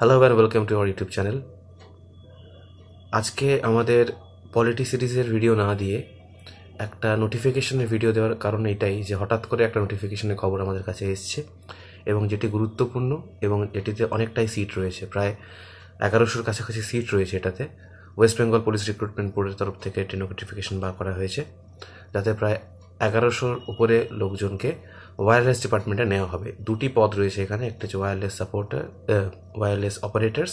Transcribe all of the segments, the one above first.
Hello and welcome to our YouTube channel আজকে আমাদের polity সিরিজের ভিডিও না দিয়ে একটা নোটিফিকেশনের ভিডিও দেওয়ার কারণ এটাই যে হঠাৎ করে একটা নোটিফিকেশনের খবর আমাদের কাছে এসছে এবং যেটি গুরুত্বপূর্ণ এবং এটিতে অনেকটাই সিট রয়েছে প্রায় এগারোশোর কাছাকাছি সিট রয়েছে এটাতে ওয়েস্ট বেঙ্গল পুলিশ রিক্রুটমেন্ট বোর্ডের তরফ থেকে এটি নোটিফিকেশন বার করা হয়েছে যাতে প্রায় এগারোশোর উপরে লোকজনকে ওয়্যারলেস ডিপার্টমেন্টে নেওয়া হবে দুটি পদ রয়েছে এখানে একটা হচ্ছে ওয়্যারলেস সাপোর্টার ওয়্যারলেস অপারেটার্স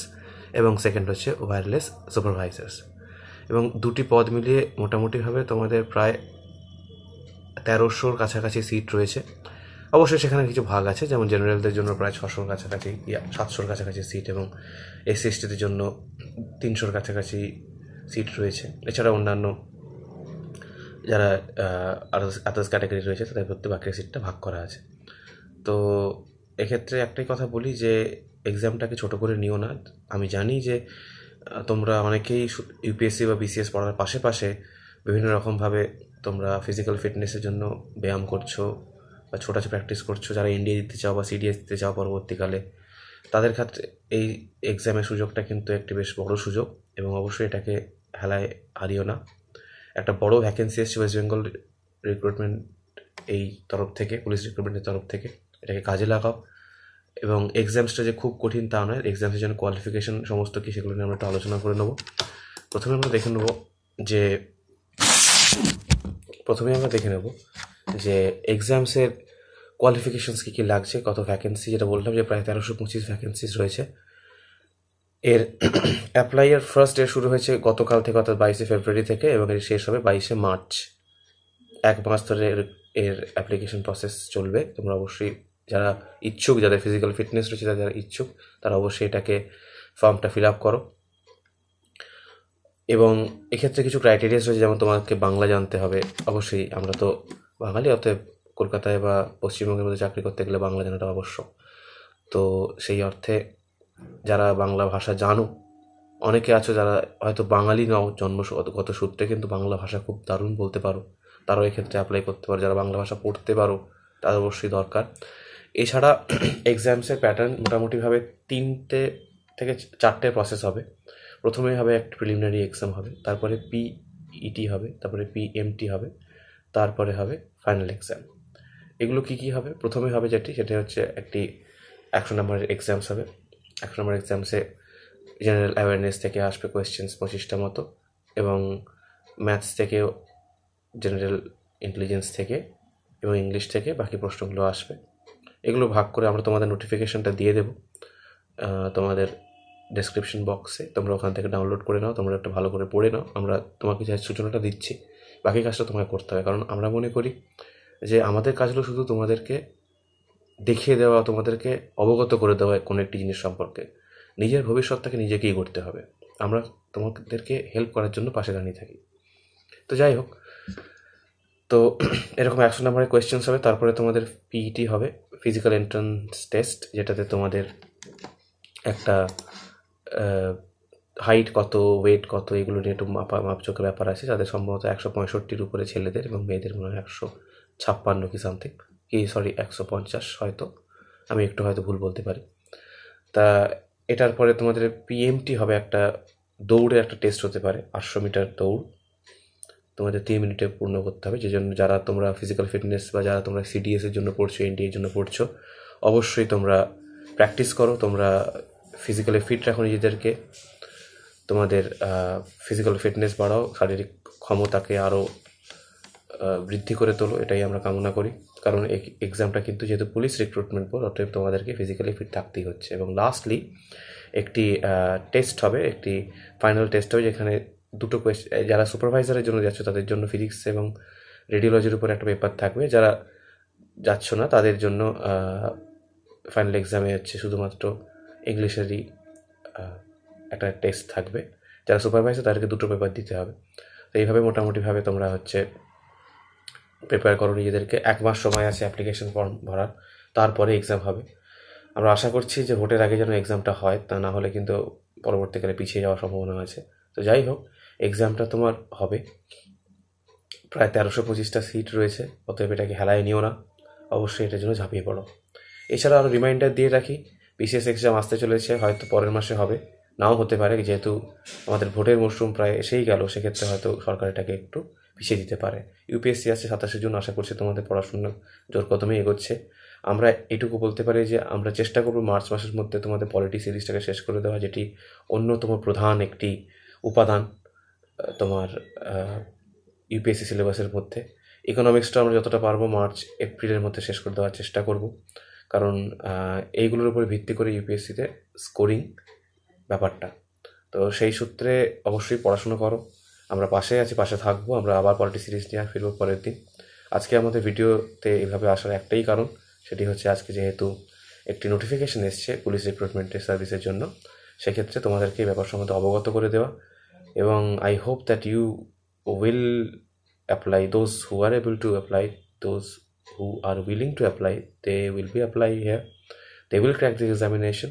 এবং সেকেন্ড হচ্ছে ওয়্যারলেস সুপারভাইজার্স এবং দুটি পদ মিলিয়ে মোটামুটিভাবে তোমাদের প্রায় তেরোশোর কাছাকাছি সিট রয়েছে অবশ্যই সেখানে কিছু ভাগ আছে যেমন জেনারেলদের জন্য প্রায় ছশোর কাছাকাছি সাতশোর কাছাকাছি সিট এবং এসসি এসটিদের জন্য তিনশোর কাছাকাছি সিট রয়েছে এছাড়া অন্যান্য যারা আদার্স ক্যাটাগরি রয়েছে তাদের প্রত্যেক বাকি সিটটা ভাগ করা আছে তো এক্ষেত্রে একটাই কথা বলি যে এক্সামটাকে ছোট করে নিও না আমি জানি যে তোমরা অনেকেই ইউপিএসসি বা বিসিএস পড়ার পাশে বিভিন্ন রকমভাবে তোমরা ফিজিক্যাল ফিটনেসের জন্য ব্যায়াম করছো বা ছোটাছো প্র্যাকটিস করছো যারা এনডিএ দিতে চাও বা সিডিএস দিতে চাও পরবর্তীকালে তাদের ক্ষেত্রে এই এক্সামের সুযোগটা কিন্তু একটি বেশ বড় সুযোগ এবং অবশ্যই এটাকে হেলায় হারিও না একটা বড় ভ্যাকেন্সি এসছে ওয়েস্ট বেঙ্গল রিক্রুটমেন্ট এই তরফ থেকে পুলিশ রিক্রুটমেন্টের তরফ থেকে এটাকে কাজে লাগাও এবং এক্সামসটা যে খুব কঠিন তা নয় এক্সামসের জন্য কোয়ালিফিকেশান সমস্ত কি সেগুলো নিয়ে আমরা একটু আলোচনা করে নেব প্রথমে আমরা দেখে নেব যে প্রথমে আমরা দেখে নেব যে এক্সামসের কোয়ালিফিকেশানস কী কী লাগছে কত ভ্যাকেন্সি যেটা বললাম যে প্রায় তেরোশো পঁচিশ ভ্যাকেন্সিস রয়েছে এর এর ফার্স্ট ডে শুরু হয়েছে গতকাল থেকে অর্থাৎ বাইশে ফেব্রুয়ারি থেকে এবং এর শেষ হবে বাইশে মার্চ এক মাস ধরে এর অ্যাপ্লিকেশন প্রসেস চলবে তোমরা অবশ্যই যারা ইচ্ছুক যাদের ফিজিক্যাল ফিটনেস রয়েছে তাদের যারা ইচ্ছুক তারা অবশ্যই এটাকে ফর্মটা ফিল আপ করো এবং এক্ষেত্রে কিছু ক্রাইটেরিয়াস রয়েছে যেমন তোমাকে বাংলা জানতে হবে অবশ্যই আমরা তো বাঙালি অতএব কলকাতায় বা পশ্চিমবঙ্গের মধ্যে চাকরি করতে গেলে বাংলা জানাটা অবশ্য তো সেই অর্থে যারা বাংলা ভাষা জানো অনেকে আছো যারা হয়তো বাঙালি নাও জন্মগত সূত্রে কিন্তু বাংলা ভাষা খুব দারুণ বলতে পারো তারাও এক্ষেত্রে অ্যাপ্লাই করতে পারো যারা বাংলা ভাষা পড়তে পারো তার অবশ্যই দরকার এছাড়া এক্সামসের প্যাটার্ন মোটামুটিভাবে তিনটে থেকে চারটে প্রসেস হবে প্রথমে হবে একটা প্রিলিমিনারি এক্সাম হবে তারপরে পিইটি e হবে তারপরে পিএমটি হবে তারপরে হবে ফাইনাল এক্সাম এগুলো কি কি হবে প্রথমে হবে যেটি সেটি হচ্ছে একটি একশো নম্বরের এক্সামস হবে এখন নম্বর এক্সামসে জেনারেল অ্যাওয়ারনেস থেকে আসবে কোয়েশ্চেন্স পঁচিশটা মতো এবং ম্যাথস থেকেও জেনারেল ইন্টেলিজেন্স থেকে এবং ইংলিশ থেকে বাকি প্রশ্নগুলো আসবে এগুলো ভাগ করে আমরা তোমাদের নোটিফিকেশনটা দিয়ে দেব তোমাদের ডেসক্রিপশন বক্সে তোমরা ওখান থেকে ডাউনলোড করে নাও তোমরা একটা ভালো করে পড়ে নাও আমরা তোমাকে যা সূচনাটা দিচ্ছি বাকি কাজটা তোমাকে করতে হবে কারণ আমরা মনে করি যে আমাদের কাজগুলো শুধু তোমাদেরকে দেখিয়ে দেওয়া তোমাদেরকে অবগত করে দেওয়া কোনো একটি জিনিস সম্পর্কে নিজের ভবিষ্যৎটাকে নিজেকেই গড়তে হবে আমরা তোমাদেরকে হেল্প করার জন্য পাশে দাঁড়িয়ে থাকি তো যাই হোক তো এরকম একশো নম্বরের কোয়েশ্চেন্স হবে তারপরে তোমাদের পিইটি e হবে ফিজিক্যাল এন্ট্রান্স টেস্ট যেটাতে তোমাদের একটা হাইট কত ওয়েট কত এগুলো নিয়ে একটু মাপা মাপচোখের ব্যাপার আছে যাদের সম্ভবত একশো পঁয়ষট্টির উপরে ছেলেদের এবং মেয়েদের মনে হয় একশো ছাপ্পান্ন কি সামথিং কি সরি একশো পঞ্চাশ হয়তো আমি একটু হয়তো ভুল বলতে পারি তা এটার পরে তোমাদের পিএমটি হবে একটা দৌড়ের একটা টেস্ট হতে পারে আটশো মিটার দৌড় তোমাদের তিন মিনিটে পূর্ণ করতে হবে যেজন্য যারা তোমরা ফিজিক্যাল ফিটনেস বা যারা তোমরা সিডিএসের জন্য পড়ছো এনডিএর জন্য পড়ছো অবশ্যই তোমরা প্র্যাকটিস করো তোমরা ফিজিক্যালি ফিট রাখো নিজেদেরকে তোমাদের ফিজিক্যাল ফিটনেস বাড়াও শারীরিক ক্ষমতাকে আরও বৃদ্ধি করে তোলো এটাই আমরা কামনা করি কারণ এক্সামটা কিন্তু যেহেতু পুলিশ রিক্রুটমেন্ট বোর্ড অতএব তোমাদেরকে ফিজিক্যালি ফিট থাকতেই হচ্ছে এবং লাস্টলি একটি টেস্ট হবে একটি ফাইনাল টেস্ট হবে যেখানে দুটো কোয়েশ্চেন যারা সুপারভাইজারের জন্য যাচ্ছ তাদের জন্য ফিজিক্স এবং রেডিওলজির উপর একটা পেপার থাকবে যারা যাচ্ছ না তাদের জন্য ফাইনাল এক্সামে হচ্ছে শুধুমাত্র ইংলিশেরই একটা টেস্ট থাকবে যারা সুপারভাইজার তাদেরকে দুটো পেপার দিতে হবে তো এইভাবে মোটামুটিভাবে তোমরা হচ্ছে প্রিপেয়ার করো নিজেদেরকে এক মাস সময় আছে অ্যাপ্লিকেশন ফর্ম ভরার তারপরে এক্সাম হবে আমরা আশা করছি যে ভোটের আগে যেন এক্সামটা হয় তা না হলে কিন্তু পরবর্তীকালে পিছিয়ে যাওয়ার সম্ভাবনা আছে তো যাই হোক এক্সামটা তোমার হবে প্রায় তেরোশো পঁচিশটা সিট রয়েছে অতএব এটাকে হেলায় নিও না অবশ্যই এটার জন্য ঝাঁপিয়ে পড়ো এছাড়া আরও রিমাইন্ডার দিয়ে রাখি বিশেষ এক্সাম আসতে চলেছে হয়তো পরের মাসে হবে নাও হতে পারে যেহেতু আমাদের ভোটের মরশুম প্রায় এসেই গেল সেক্ষেত্রে হয়তো সরকার এটাকে একটু পিছিয়ে দিতে পারে ইউপিএসসি আছে সাতাশে জুন আশা করছি তোমাদের পড়াশোনা জোর কদমে এগোচ্ছে আমরা এটুকু বলতে পারি যে আমরা চেষ্টা করব মার্চ মাসের মধ্যে তোমাদের পলিটি সিরিজটাকে শেষ করে দেওয়া যেটি অন্যতম প্রধান একটি উপাদান তোমার ইউপিএসসি সিলেবাসের মধ্যে ইকোনমিক্সটা আমরা যতটা পারবো মার্চ এপ্রিলের মধ্যে শেষ করে দেওয়ার চেষ্টা করব কারণ এইগুলোর উপরে ভিত্তি করে ইউপিএসসিতে স্কোরিং ব্যাপারটা তো সেই সূত্রে অবশ্যই পড়াশুনো করো আমরা পাশে আছি পাশে থাকবো আমরা আবার পলিটি সিরিজ নিয়ে ফিরবো পরের দিন আজকে আমাদের ভিডিওতে এভাবে আসার একটাই কারণ সেটি হচ্ছে আজকে যেহেতু একটি নোটিফিকেশন এসছে পুলিশ রিক্রুটমেন্টের সার্ভিসের জন্য সেক্ষেত্রে তোমাদেরকে ব্যাপার সম্বন্ধে অবগত করে দেওয়া এবং I hope that you will apply those who are able to apply those who are willing to apply they will be apply here they will crack the examination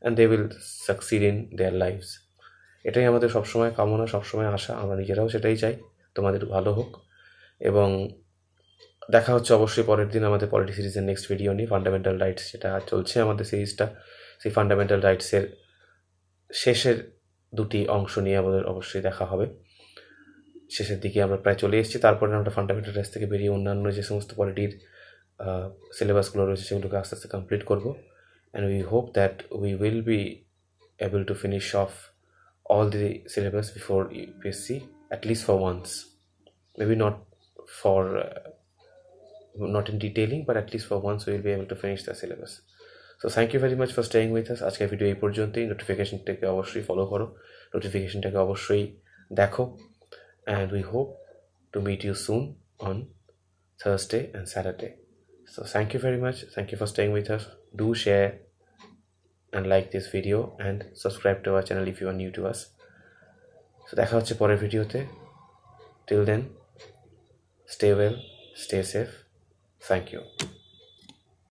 and they will succeed in their lifes এটাই আমাদের সবসময় কামনা সবসময় আশা আমরা নিজেরাও সেটাই চাই তোমাদের ভালো হোক এবং দেখা হচ্ছে অবশ্যই পরের দিন আমাদের পলিটি সিরিজের নেক্সট ভিডিও নিয়ে ফান্ডামেন্টাল রাইটস যেটা চলছে আমাদের সিরিজটা সেই ফান্ডামেন্টাল রাইটসের শেষের দুটি অংশ নিয়ে আমাদের অবশ্যই দেখা হবে শেষের দিকে আমরা প্রায় চলে এসেছি তারপরে আমরা ফান্ডামেন্টাল রাইটস থেকে বেরিয়ে অন্যান্য যে সমস্ত পলিটির সিলেবাসগুলো রয়েছে সেগুলোকে আস্তে আস্তে কমপ্লিট করবো and we hope that we will be able to finish off all the syllabus before UPSC at least for once maybe not for uh, not in detailing but at least for once we will be able to finish the syllabus so thank you very much for staying with us ajker video ei porjonto notification take obosshoi follow karo notification take obosshoi dekho and we hope to meet you soon on thursday and saturday so thank you very much thank you for staying with us do share and like this video and subscribe to our channel if you are new to us so দেখা হচ্ছে পরের ভিডিওতে Till then, stay well, stay safe. Thank you.